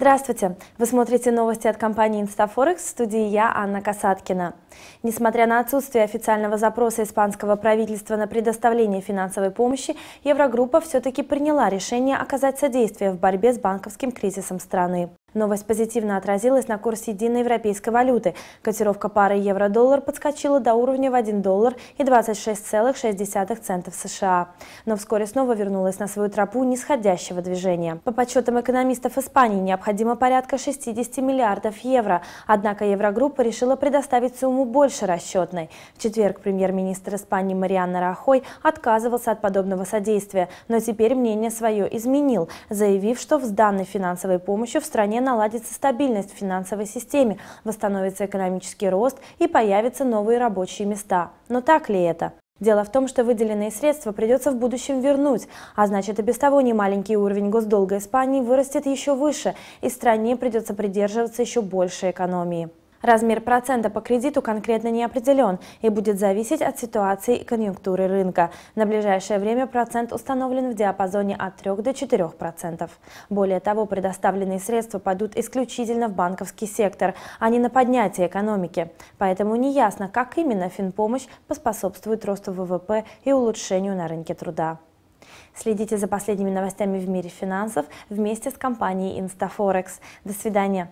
Здравствуйте! Вы смотрите новости от компании InstaForex. в студии я, Анна Касаткина. Несмотря на отсутствие официального запроса испанского правительства на предоставление финансовой помощи, Еврогруппа все-таки приняла решение оказать содействие в борьбе с банковским кризисом страны. Новость позитивно отразилась на курсе единой европейской валюты. Котировка пары евро-доллар подскочила до уровня в 1 доллар и 26,6 центов США. Но вскоре снова вернулась на свою тропу нисходящего движения. По подсчетам экономистов Испании необходимо порядка 60 миллиардов евро. Однако Еврогруппа решила предоставить сумму больше расчетной. В четверг премьер-министр Испании Марианна Рахой отказывался от подобного содействия, но теперь мнение свое изменил, заявив, что с данной финансовой помощью в стране наладится стабильность в финансовой системе, восстановится экономический рост и появятся новые рабочие места. Но так ли это? Дело в том, что выделенные средства придется в будущем вернуть, а значит и без того немаленький уровень госдолга Испании вырастет еще выше, и стране придется придерживаться еще большей экономии. Размер процента по кредиту конкретно не определен и будет зависеть от ситуации и конъюнктуры рынка. На ближайшее время процент установлен в диапазоне от 3 до 4%. Более того, предоставленные средства пойдут исключительно в банковский сектор, а не на поднятие экономики. Поэтому неясно, как именно финпомощь поспособствует росту ВВП и улучшению на рынке труда. Следите за последними новостями в мире финансов вместе с компанией Instaforex. До свидания!